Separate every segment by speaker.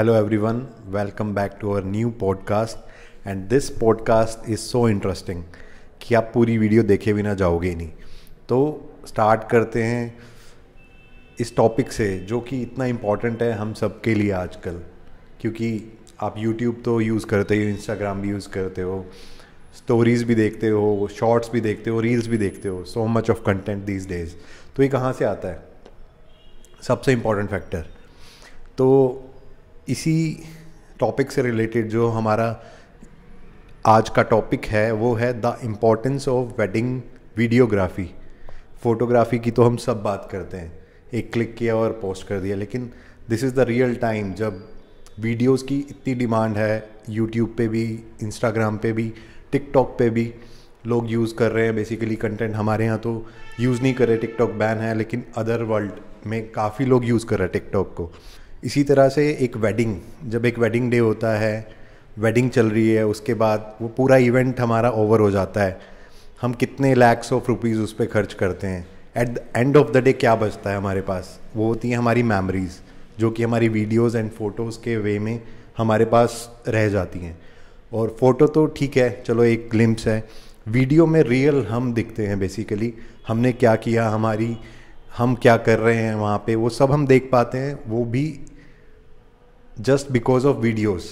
Speaker 1: Hello everyone welcome back to our new podcast and this podcast is so interesting कि आप पूरी video देखे बिना जाओगे नहीं तो स्टार्ट करते हैं इस टॉपिक से जो कि इतना इम्पॉर्टेंट है हम सब के लिए आजकल क्योंकि आप यूट्यूब तो यूज़ करते हो इंस्टाग्राम भी यूज़ करते हो स्टोरीज़ भी देखते हो शॉर्ट्स भी देखते हो रील्स भी देखते हो so much of content these days तो ये कहाँ से आता है सबसे इम्पॉर्टेंट फैक्टर तो इसी टॉपिक से रिलेटेड जो हमारा आज का टॉपिक है वो है the importance of wedding videography photography की तो हम सब बात करते हैं एक क्लिक किया और पोस्ट कर दिया लेकिन this is the real time जब वीडियोस की इतनी डिमांड है यूट्यूब पे भी इंस्टाग्राम पे भी टिकटॉक पे भी लोग यूज़ कर रहे हैं बेसिकली कंटेंट हमारे यहाँ तो यूज़ नहीं कर रहे टिकटॉक बैन है लेकिन अदर वर्ल्ड में काफ़ी लोग यूज़ कर रहे हैं टिकटॉक को इसी तरह से एक वेडिंग जब एक वेडिंग डे होता है वेडिंग चल रही है उसके बाद वो पूरा इवेंट हमारा ओवर हो जाता है हम कितने लैक्स ऑफ रुपीज़ उस पर खर्च करते हैं at the end of the day क्या बचता है हमारे पास वो होती हैं हमारी मेमोरीज़ जो कि हमारी वीडियोस एंड फ़ोटोज़ के वे में हमारे पास रह जाती हैं और फ़ोटो तो ठीक है चलो एक ग्लिम्स है वीडियो में रियल हम दिखते हैं बेसिकली हमने क्या किया हमारी हम क्या कर रहे हैं वहाँ पे वो सब हम देख पाते हैं वो भी जस्ट बिकॉज ऑफ वीडियोस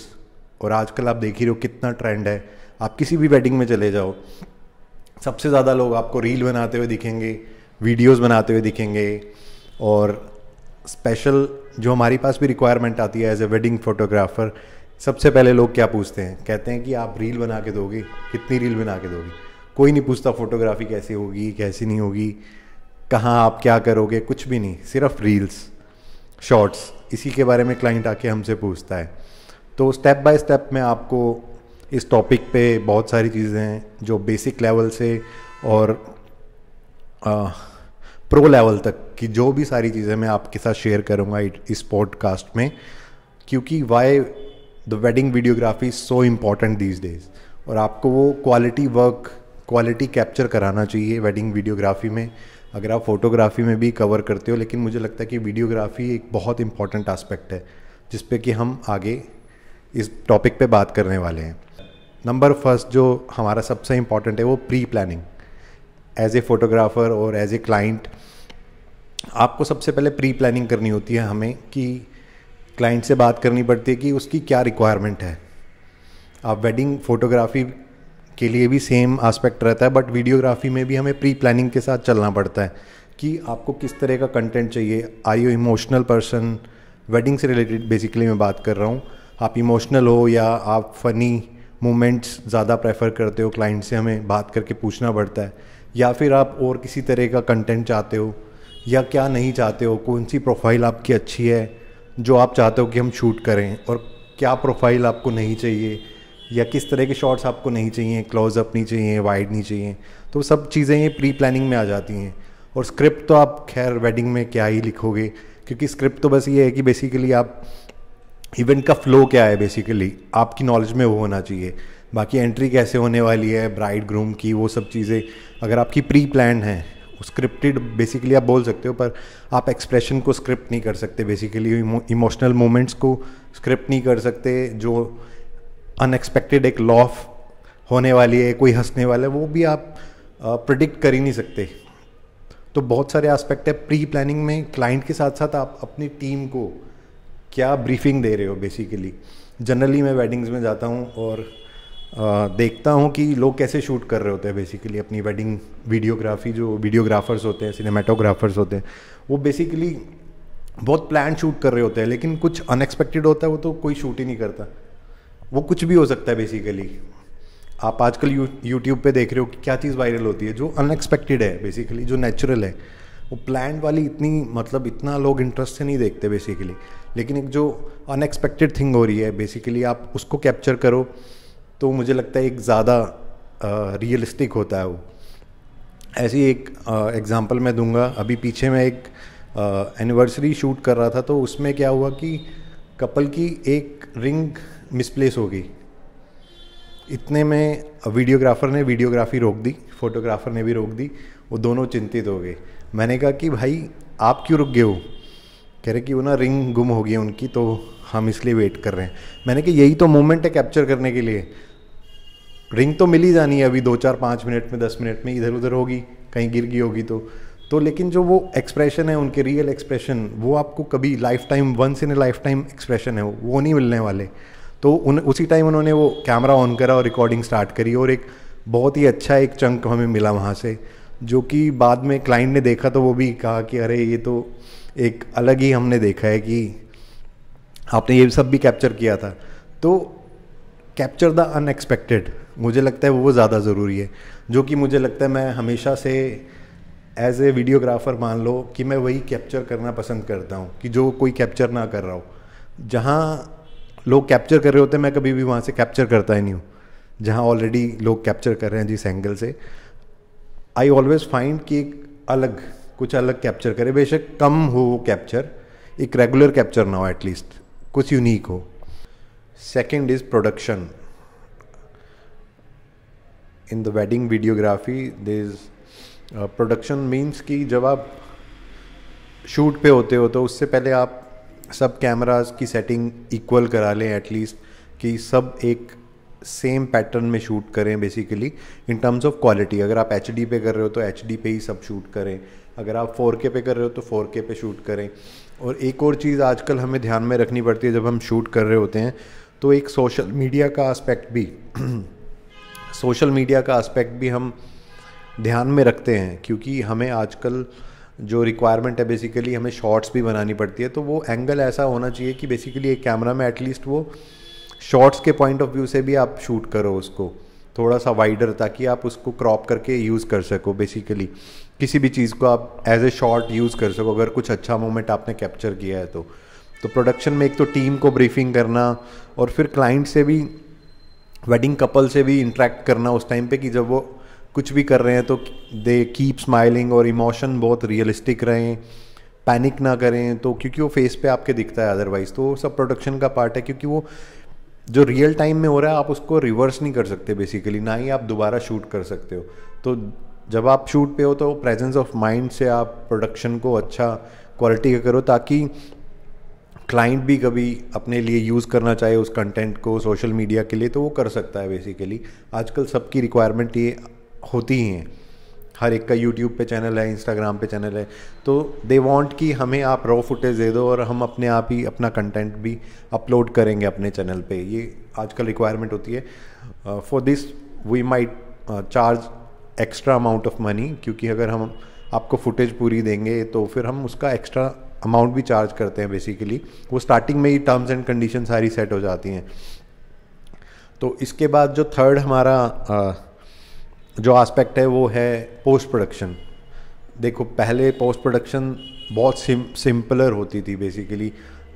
Speaker 1: और आजकल आप देख ही रहे हो कितना ट्रेंड है आप किसी भी वेडिंग में चले जाओ सबसे ज़्यादा लोग आपको रील बनाते हुए दिखेंगे वीडियोस बनाते हुए दिखेंगे और स्पेशल जो हमारे पास भी रिक्वायरमेंट आती है एज ए वेडिंग फोटोग्राफर सबसे पहले लोग क्या पूछते हैं कहते हैं कि आप रील बना के दोगे कितनी रील बना के दोगे कोई नहीं पूछता फोटोग्राफी कैसी होगी कैसी नहीं होगी कहाँ आप क्या करोगे कुछ भी नहीं सिर्फ रील्स शॉर्ट्स इसी के बारे में क्लाइंट आके हमसे पूछता है तो स्टेप बाय स्टेप मैं आपको इस टॉपिक पे बहुत सारी चीज़ें हैं जो बेसिक लेवल से और आ, प्रो लेवल तक की जो भी सारी चीज़ें मैं आपके साथ शेयर करूँगा इस पॉडकास्ट में क्योंकि why the wedding videography so important these days और आपको वो क्वालिटी वर्क क्वालिटी कैप्चर कराना चाहिए वेडिंग वीडियोग्राफी में अगर आप फोटोग्राफी में भी कवर करते हो लेकिन मुझे लगता है कि वीडियोग्राफी एक बहुत इंपॉर्टेंट आस्पेक्ट है जिस पे कि हम आगे इस टॉपिक पे बात करने वाले हैं नंबर फर्स्ट जो हमारा सबसे इम्पॉर्टेंट है वो pre planning as a photographer और एज ए क्लाइंट आपको सबसे पहले प्री प्लानिंग करनी होती है हमें कि क्लाइंट से बात करनी पड़ती है कि उसकी क्या रिक्वायरमेंट है आप वेडिंग फोटोग्राफी के लिए भी सेम आस्पेक्ट रहता है बट वीडियोग्राफी में भी हमें प्री प्लानिंग के साथ चलना पड़ता है कि आपको किस तरह का कंटेंट चाहिए I you emotional person wedding से रिलेटेड बेसिकली मैं बात कर रहा हूँ आप इमोशनल हो या आप फ़नी मोमेंट्स ज़्यादा प्रेफर करते हो क्लाइंट से हमें बात करके पूछना पड़ता है या फिर आप और किसी तरह का कंटेंट चाहते हो या क्या नहीं चाहते हो कौन सी प्रोफाइल आपकी अच्छी है जो आप चाहते हो कि हम शूट करें और क्या प्रोफाइल आपको नहीं चाहिए या किस तरह के शॉट्स आपको नहीं चाहिए क्लोजअप नहीं चाहिए वाइड नहीं चाहिए तो सब चीज़ें ये प्री प्लानिंग में आ जाती हैं और स्क्रिप्ट तो आप खैर वेडिंग में क्या ही लिखोगे क्योंकि स्क्रिप्ट तो बस ये है कि बेसिकली आप इवेंट का फ्लो क्या है बेसिकली आपकी नॉलेज में वो होना चाहिए बाकी एंट्री कैसे होने वाली है ब्राइड ग्रूम की वो सब चीज़ें अगर आपकी प्री प्लान है स्क्रिप्टेड बेसिकली आप बोल सकते हो पर आप एक्सप्रेशन को स्क्रिप्ट नहीं कर सकते बेसिकली इमोशनल मोमेंट्स को स्क्रिप्ट नहीं कर सकते जो अनएक्सपेक्टेड एक लॉफ होने वाली है कोई हंसने वाला है वो भी आप प्रडिक्ट कर ही नहीं सकते तो बहुत सारे एस्पेक्ट है प्री प्लानिंग में क्लाइंट के साथ साथ आप अपनी टीम को क्या ब्रीफिंग दे रहे हो बेसिकली जनरली मैं वेडिंग्स में जाता हूँ और आ, देखता हूँ कि लोग कैसे शूट कर रहे होते हैं बेसिकली अपनी वेडिंग वीडियोग्राफी जो वीडियोग्राफर्स होते हैं सिनेमाटोग्राफर्स होते हैं वो बेसिकली बहुत प्लान शूट कर रहे होते हैं लेकिन कुछ अनएक्सपेक्टेड होता है वो तो कोई शूट ही नहीं करता वो कुछ भी हो सकता है बेसिकली आप आजकल यू यूट्यूब पे देख रहे हो कि क्या चीज़ वायरल होती है जो अनएक्सपेक्टेड है बेसिकली जो नेचुरल है वो प्लान वाली इतनी मतलब इतना लोग इंटरेस्ट से नहीं देखते बेसिकली लेकिन एक जो अनएक्सपेक्टेड थिंग हो रही है बेसिकली आप उसको कैप्चर करो तो मुझे लगता है एक ज़्यादा रियलिस्टिक होता है वो ऐसी एक एग्ज़ाम्पल मैं दूंगा अभी पीछे मैं एक एनिवर्सरी शूट कर रहा था तो उसमें क्या हुआ कि कपल की एक रिंग मिसप्लेस हो गई इतने में वीडियोग्राफर ने वीडियोग्राफी रोक दी फोटोग्राफर ने भी रोक दी वो दोनों चिंतित हो गए मैंने कहा कि भाई आप क्यों रुक गए हो कह रहे कि वो ना रिंग गुम हो गई उनकी तो हम इसलिए वेट कर रहे हैं मैंने कहा यही तो मोमेंट है कैप्चर करने के लिए रिंग तो मिल ही जानी है अभी दो चार पाँच मिनट में दस मिनट में इधर उधर होगी कहीं गिर गई होगी तो तो लेकिन जो वो एक्सप्रेशन है उनके रियल एक्सप्रेशन वो आपको कभी lifetime once in a lifetime expression है वो नहीं मिलने वाले तो उन उसी टाइम उन्होंने वो कैमरा ऑन करा और रिकॉर्डिंग स्टार्ट करी और एक बहुत ही अच्छा एक चंक हमें मिला वहाँ से जो कि बाद में क्लाइंट ने देखा तो वो भी कहा कि अरे ये तो एक अलग ही हमने देखा है कि आपने ये सब भी कैप्चर किया था तो कैप्चर द अनएक्सपेक्टेड मुझे लगता है वो ज़्यादा ज़रूरी है जो कि मुझे लगता है मैं हमेशा से एज ए वीडियोग्राफर मान लो कि मैं वही कैप्चर करना पसंद करता हूँ कि जो कोई कैप्चर ना कर रहा हो जहाँ लोग कैप्चर कर रहे होते हैं मैं कभी भी वहाँ से कैप्चर करता ही नहीं हूँ जहाँ ऑलरेडी लोग कैप्चर कर रहे हैं जिस एंगल से आई ऑलवेज फाइंड कि एक अलग कुछ अलग कैप्चर करे बेशक कम हो वो कैप्चर एक रेगुलर कैप्चर ना हो एटलीस्ट कुछ यूनिक हो second is production in the wedding videography they is production means कि जब आप शूट पे होते हो तो उससे पहले आप सब कैमराज की सेटिंग इक्वल करा लें एटलीस्ट कि सब एक सेम पैटर्न में शूट करें basically in terms of quality अगर आप एच पे कर रहे हो तो एच पे ही सब शूट करें अगर आप फोर पे कर रहे हो तो फोर पे शूट करें और एक और चीज़ आजकल हमें ध्यान में रखनी पड़ती है जब हम शूट कर रहे होते हैं तो एक सोशल मीडिया का आस्पेक्ट भी सोशल मीडिया का आस्पेक्ट भी हम ध्यान में रखते हैं क्योंकि हमें आजकल जो रिक्वायरमेंट है बेसिकली हमें शॉर्ट्स भी बनानी पड़ती है तो वो एंगल ऐसा होना चाहिए कि बेसिकली एक कैमरा में एटलीस्ट वो शॉर्ट्स के पॉइंट ऑफ व्यू से भी आप शूट करो उसको थोड़ा सा वाइडर ताकि आप उसको क्रॉप करके यूज़ कर सको बेसिकली किसी भी चीज़ को आप एज ए शॉर्ट यूज़ कर सको अगर कुछ अच्छा मोमेंट आपने कैप्चर किया है तो तो प्रोडक्शन में एक तो टीम को ब्रीफिंग करना और फिर क्लाइंट से भी वेडिंग कपल से भी इंट्रैक्ट करना उस टाइम पे कि जब वो कुछ भी कर रहे हैं तो दे कीप स्माइलिंग और इमोशन बहुत रियलिस्टिक रहें पैनिक ना करें तो क्योंकि वो फेस पे आपके दिखता है अदरवाइज तो सब प्रोडक्शन का पार्ट है क्योंकि वो जो रियल टाइम में हो रहा है आप उसको रिवर्स नहीं कर सकते बेसिकली ना ही आप दोबारा शूट कर सकते हो तो जब आप शूट पे हो तो प्रेजेंस ऑफ माइंड से आप प्रोडक्शन को अच्छा क्वालिटी का करो ताकि क्लाइंट भी कभी अपने लिए यूज़ करना चाहे उस कंटेंट को सोशल मीडिया के लिए तो वो कर सकता है बेसिकली आजकल सबकी रिक्वायरमेंट ये होती हैं हर एक का यूट्यूब पे चैनल है इंस्टाग्राम पे चैनल है तो दे वांट कि हमें आप रॉ फुटेज दे दो और हम अपने आप ही अपना कंटेंट भी अपलोड करेंगे अपने चैनल पे ये आजकल रिक्वायरमेंट होती है for this we might charge extra amount of money क्योंकि अगर हम आपको फुटेज पूरी देंगे तो फिर हम उसका एक्स्ट्रा अमाउंट भी चार्ज करते हैं बेसिकली वो स्टार्टिंग में ही टर्म्स एंड कंडीशन सारी सेट हो जाती हैं तो इसके बाद जो थर्ड हमारा uh, जो आस्पेक्ट है वो है पोस्ट प्रोडक्शन देखो पहले पोस्ट प्रोडक्शन बहुत सिम सिंपलर होती थी basically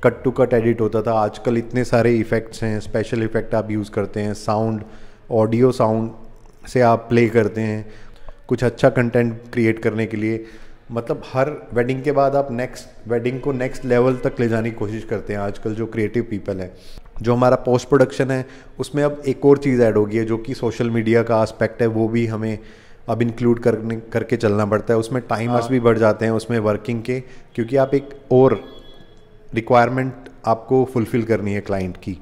Speaker 1: cut to cut edit होता था आजकल इतने सारे इफ़ेक्ट्स हैं स्पेशल इफ़ेक्ट आप यूज़ करते हैं साउंड ऑडियो साउंड से आप प्ले करते हैं कुछ अच्छा कंटेंट क्रिएट करने के लिए मतलब हर वेडिंग के बाद आप नेक्स्ट वेडिंग को नेक्स्ट लेवल तक ले जाने की कोशिश करते हैं आजकल जो क्रिएटिव पीपल हैं जो हमारा पोस्ट प्रोडक्शन है उसमें अब एक और चीज़ ऐड होगी है जो कि सोशल मीडिया का आस्पेक्ट है वो भी हमें अब इंक्लूड करने करके चलना पड़ता है उसमें टाइमर्स हाँ। भी बढ़ जाते हैं उसमें वर्किंग के क्योंकि आप एक और रिक्वायरमेंट आपको फुलफ़िल करनी है क्लाइंट की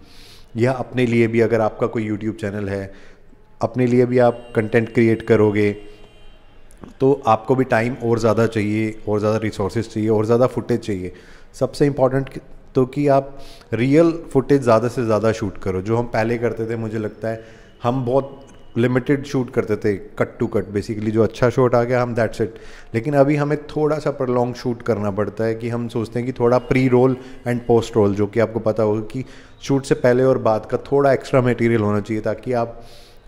Speaker 1: या अपने लिए भी अगर आपका कोई यूट्यूब चैनल है अपने लिए भी आप कंटेंट क्रिएट करोगे तो आपको भी टाइम और ज़्यादा चाहिए और ज़्यादा रिसोर्सेज चाहिए और ज़्यादा फुटेज चाहिए सबसे इम्पॉर्टेंट तो कि आप रियल फुटेज ज़्यादा से ज़्यादा शूट करो जो हम पहले करते थे मुझे लगता है हम बहुत लिमिटेड शूट करते थे कट टू कट बेसिकली जो अच्छा शॉट आ गया हम दैट सेट लेकिन अभी हमें थोड़ा सा प्रलॉन्ग शूट करना पड़ता है कि हम सोचते हैं कि थोड़ा pre roll and post roll जो कि आपको पता होगा कि शूट से पहले और बाद का थोड़ा एक्स्ट्रा मटेरियल होना चाहिए ताकि आप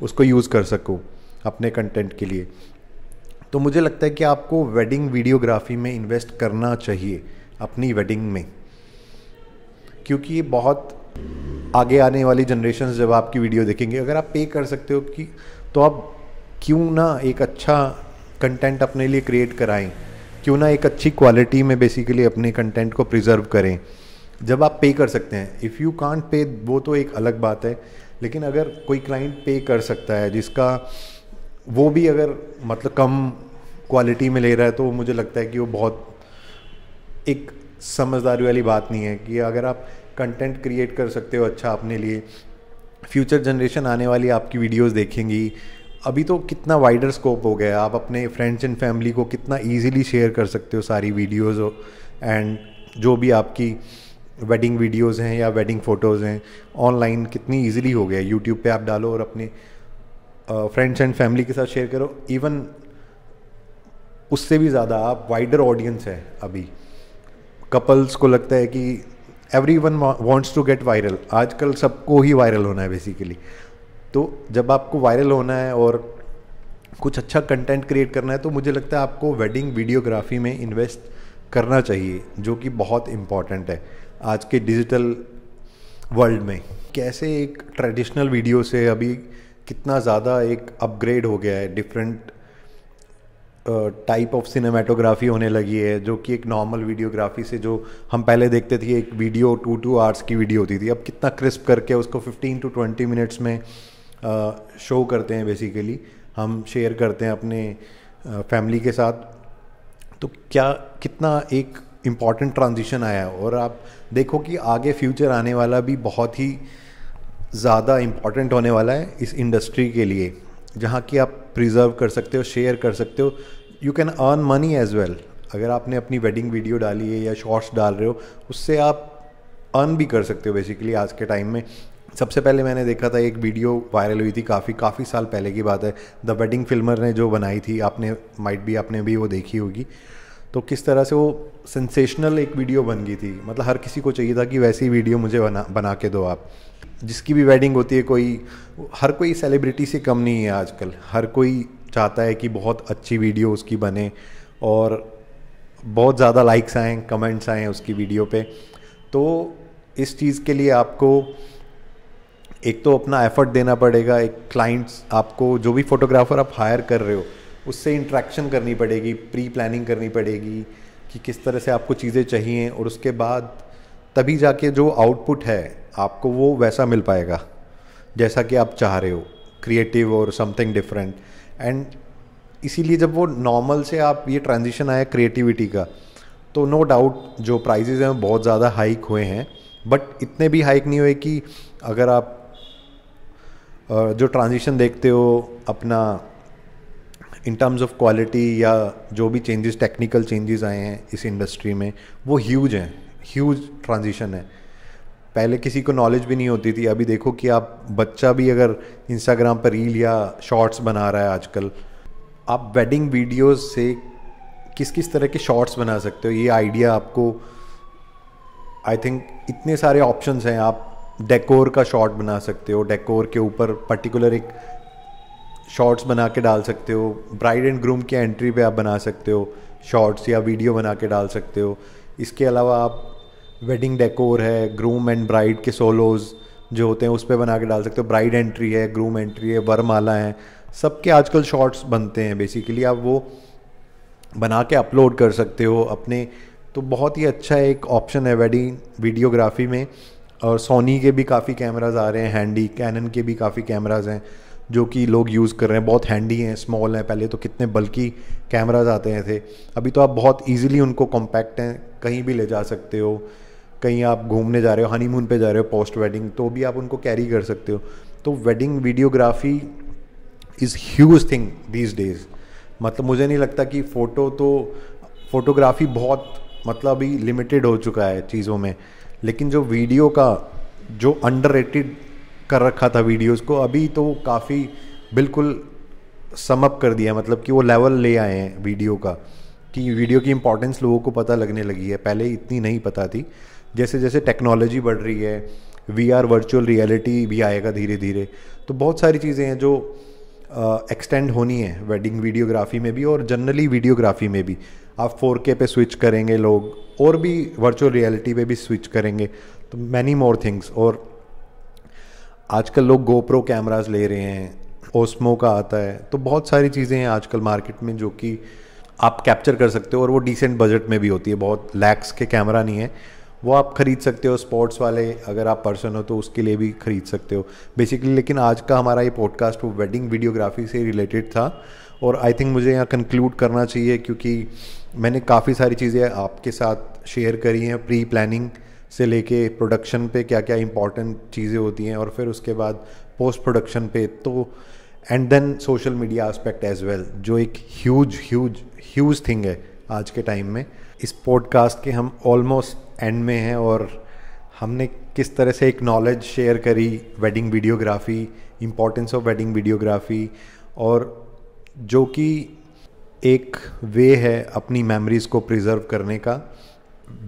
Speaker 1: उसको यूज़ कर सको अपने कंटेंट के लिए तो मुझे लगता है कि आपको वेडिंग वीडियोग्राफी में इन्वेस्ट करना चाहिए अपनी वेडिंग में क्योंकि ये बहुत आगे आने वाली जनरेशन जब आपकी वीडियो देखेंगे अगर आप पे कर सकते हो कि तो आप क्यों ना एक अच्छा कंटेंट अपने लिए क्रिएट कराएं क्यों ना एक अच्छी क्वालिटी में बेसिकली अपने कंटेंट को प्रिजर्व करें जब आप पे कर सकते हैं इफ़ यू कांट पे वो तो एक अलग बात है लेकिन अगर कोई क्लाइंट पे कर सकता है जिसका वो भी अगर मतलब कम क्वालिटी में ले रहा है तो मुझे लगता है कि वो बहुत एक समझदारी वाली बात नहीं है कि अगर आप कंटेंट क्रिएट कर सकते हो अच्छा अपने लिए फ्यूचर जनरेशन आने वाली आपकी वीडियोस देखेंगी अभी तो कितना वाइडर स्कोप हो गया आप अपने फ्रेंड्स एंड फैमिली को कितना इजीली शेयर कर सकते हो सारी वीडियोस हो एंड जो भी आपकी वेडिंग वीडियोस हैं या वेडिंग फ़ोटोज़ हैं ऑनलाइन कितनी इजीली हो गया यूट्यूब पे आप डालो और अपने फ्रेंड्स एंड फैमिली के साथ शेयर करो इवन उससे भी ज़्यादा आप वाइडर ऑडियंस है अभी कपल्स को लगता है कि everyone wants to get viral आजकल सबको ही वायरल होना है बेसिकली तो जब आपको वायरल होना है और कुछ अच्छा कंटेंट क्रिएट करना है तो मुझे लगता है आपको वेडिंग वीडियोग्राफी में इन्वेस्ट करना चाहिए जो कि बहुत इम्पॉर्टेंट है आज के डिजिटल वर्ल्ड में कैसे एक ट्रेडिशनल वीडियो से अभी कितना ज़्यादा एक अपग्रेड हो गया है डिफरेंट टाइप ऑफ सिनेमाटोग्राफी होने लगी है जो कि एक नॉर्मल वीडियोग्राफी से जो हम पहले देखते थे एक वीडियो टू टू आवर्स की वीडियो होती थी अब कितना क्रिस्प करके उसको फिफ्टीन टू ट्वेंटी मिनट्स में शो करते हैं बेसिकली हम शेयर करते हैं अपने फैमिली के साथ तो क्या कितना एक इम्पॉर्टेंट ट्रांजिशन आया है और आप देखो कि आगे फ्यूचर आने वाला भी बहुत ही ज़्यादा इम्पॉर्टेंट होने वाला है इस इंडस्ट्री के लिए जहाँ की आप प्रिजर्व कर सकते हो शेयर कर सकते हो you can earn money as well अगर आपने अपनी वेडिंग वीडियो डाली है या शॉर्ट्स डाल रहे हो उससे आप अर्न भी कर सकते हो बेसिकली आज के टाइम में सबसे पहले मैंने देखा था एक वीडियो वायरल हुई थी काफ़ी काफ़ी साल पहले की बात है द वेडिंग फिल्मर ने जो बनाई थी आपने माइट भी आपने भी वो देखी होगी तो किस तरह से वो सेंसेशनल एक वीडियो बन गई थी मतलब हर किसी को चाहिए था कि वैसी वीडियो मुझे बना बना के दो आप जिसकी भी वेडिंग होती है कोई हर कोई सेलिब्रिटी से कम नहीं है आजकल हर कोई चाहता है कि बहुत अच्छी वीडियो उसकी बने और बहुत ज़्यादा लाइक्स आएँ कमेंट्स आएँ उसकी वीडियो पे तो इस चीज़ के लिए आपको एक तो अपना एफर्ट देना पड़ेगा एक क्लाइंट्स आपको जो भी फोटोग्राफर आप हायर कर रहे हो उससे इंट्रैक्शन करनी पड़ेगी प्री प्लानिंग करनी पड़ेगी कि किस तरह से आपको चीज़ें चाहिए और उसके बाद तभी जाके जो आउटपुट है आपको वो वैसा मिल पाएगा जैसा कि आप चाह रहे हो क्रिएटिव और समथिंग डिफरेंट एंड इसीलिए जब वो नॉर्मल से आप ये ट्रांजिशन आया क्रिएटिविटी का तो नो no डाउट जो प्राइजेज हैं बहुत ज़्यादा हाइक हुए हैं बट इतने भी हाइक नहीं हुए कि अगर आप जो ट्रांजिशन देखते हो अपना इन टर्म्स ऑफ क्वालिटी या जो भी चेंजेस टेक्निकल चेंजेस आए हैं इस इंडस्ट्री में वो ह्यूज हैं ह्यूज ट्रांजिशन है पहले किसी को नॉलेज भी नहीं होती थी अभी देखो कि आप बच्चा भी अगर इंस्टाग्राम पर रील या शॉर्ट्स बना रहा है आजकल आप वेडिंग वीडियोस से किस किस तरह के शॉर्ट्स बना सकते हो ये आइडिया आपको आई थिंक इतने सारे ऑप्शन हैं आप डेकोर का शॉट बना सकते हो डेकोर के ऊपर पर्टिकुलर एक शॉर्ट्स बना के डाल सकते हो ब्राइड एंड ग्रूम की एंट्री पे आप बना सकते हो शॉर्ट्स या वीडियो बना के डाल सकते हो इसके अलावा आप वेडिंग डेकोर है ग्रूम एंड ब्राइड के सोलोज जो होते हैं उस पर बना के डाल सकते हो ब्राइड एंट्री है ग्रूम एंट्री है वरमाला है सबके आजकल शॉर्ट्स बनते हैं बेसिकली आप वो बना के अपलोड कर सकते हो अपने तो बहुत ही अच्छा एक ऑप्शन है वेडिंग वीडियोग्राफी में और सोनी के भी काफ़ी कैमराज आ रहे हैं हैंडी कैनन के भी काफ़ी कैमराज हैं जो कि लोग यूज़ कर रहे हैं बहुत हैंडी हैं स्मॉल हैं पहले तो कितने बल्कि कैमराज आते हैं थे अभी तो आप बहुत ईजीली उनको कॉम्पैक्ट हैं कहीं भी ले जा सकते हो कहीं आप घूमने जा रहे हो हनीमून पे जा रहे हो पोस्ट वेडिंग तो भी आप उनको कैरी कर सकते हो तो wedding videography is huge thing these days मतलब मुझे नहीं लगता कि फ़ोटो तो फोटोग्राफी बहुत मतलब अभी लिमिटेड हो चुका है चीज़ों में लेकिन जो वीडियो का जो अंडर कर रखा था वीडियोस को अभी तो काफ़ी बिल्कुल समअप कर दिया मतलब कि वो लेवल ले आए हैं वीडियो का कि वीडियो की इम्पोर्टेंस लोगों को पता लगने लगी है पहले इतनी नहीं पता थी जैसे जैसे टेक्नोलॉजी बढ़ रही है वी आर वर्चुअल रियलिटी भी आएगा धीरे धीरे तो बहुत सारी चीज़ें हैं जो एक्सटेंड uh, होनी है वेडिंग वीडियोग्राफी में भी और जनरली वीडियोग्राफी में भी आप 4K पे स्विच करेंगे लोग और भी वर्चुअल रियलिटी पे भी स्विच करेंगे तो मैनी मोर थिंग्स और आजकल लोग गोप्रो कैमराज ले रहे हैं ओस्मो का आता है तो बहुत सारी चीज़ें हैं आजकल मार्केट में जो कि आप कैप्चर कर सकते हो और वो डिसेंट बजट में भी होती है बहुत लैक्स के कैमरा नहीं है वो आप ख़रीद सकते हो स्पोर्ट्स वाले अगर आप पर्सन हो तो उसके लिए भी ख़रीद सकते हो बेसिकली लेकिन आज का हमारा ये पॉडकास्ट वो वेडिंग वीडियोग्राफी से रिलेटेड था और आई थिंक मुझे यहाँ कंक्लूड करना चाहिए क्योंकि मैंने काफ़ी सारी चीज़ें आपके साथ शेयर करी हैं प्री प्लानिंग से लेके प्रोडक्शन पे क्या क्या इंपॉर्टेंट चीज़ें होती हैं और फिर उसके बाद पोस्ट प्रोडक्शन पे तो and then social media aspect as well जो एक ह्यूज ह्यूज ह्यूज थिंग है आज के टाइम में इस पॉडकास्ट के हम ऑलमोस्ट एंड में हैं और हमने किस तरह से एक नॉलेज शेयर करी wedding videography importance of wedding videography और जो कि एक वे है अपनी मेमोरीज़ को प्रिजर्व करने का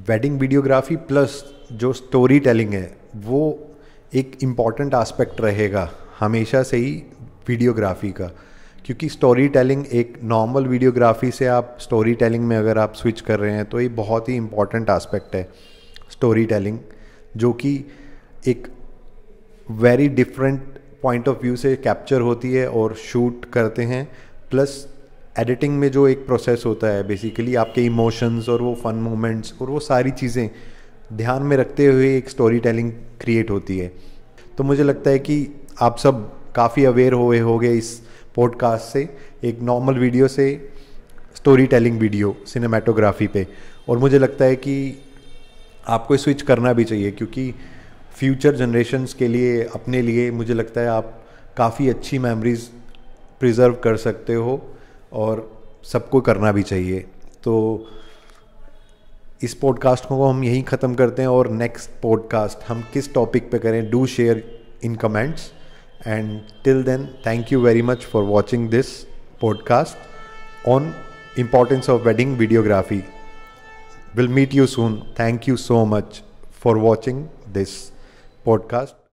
Speaker 1: वेडिंग वीडियोग्राफी प्लस जो स्टोरी टेलिंग है वो एक इम्पॉर्टेंट आस्पेक्ट रहेगा हमेशा से ही वीडियोग्राफी का क्योंकि स्टोरी टेलिंग एक नॉर्मल वीडियोग्राफी से आप स्टोरी टेलिंग में अगर आप स्विच कर रहे हैं तो ये बहुत ही इम्पॉर्टेंट आस्पेक्ट है स्टोरी टेलिंग जो कि एक very different point of view से कैप्चर होती है और शूट करते हैं प्लस एडिटिंग में जो एक प्रोसेस होता है बेसिकली आपके इमोशंस और वो फन मोमेंट्स और वो सारी चीज़ें ध्यान में रखते हुए एक स्टोरी टेलिंग क्रिएट होती है तो मुझे लगता है कि आप सब काफ़ी अवेयर हुए हो इस पॉडकास्ट से एक नॉर्मल वीडियो से स्टोरी टेलिंग वीडियो सिनेमाटोग्राफी पे और मुझे लगता है कि आपको स्विच करना भी चाहिए क्योंकि फ्यूचर जनरेशन्स के लिए अपने लिए मुझे लगता है आप काफ़ी अच्छी मेमोरीज प्रिजर्व कर सकते हो और सबको करना भी चाहिए तो इस पॉडकास्ट को हम यहीं ख़त्म करते हैं और नेक्स्ट पॉडकास्ट हम किस टॉपिक पे करें do share in comments And till then, thank you very much for watching this podcast on importance of wedding videography. We'll meet you soon. Thank you so much for watching this podcast.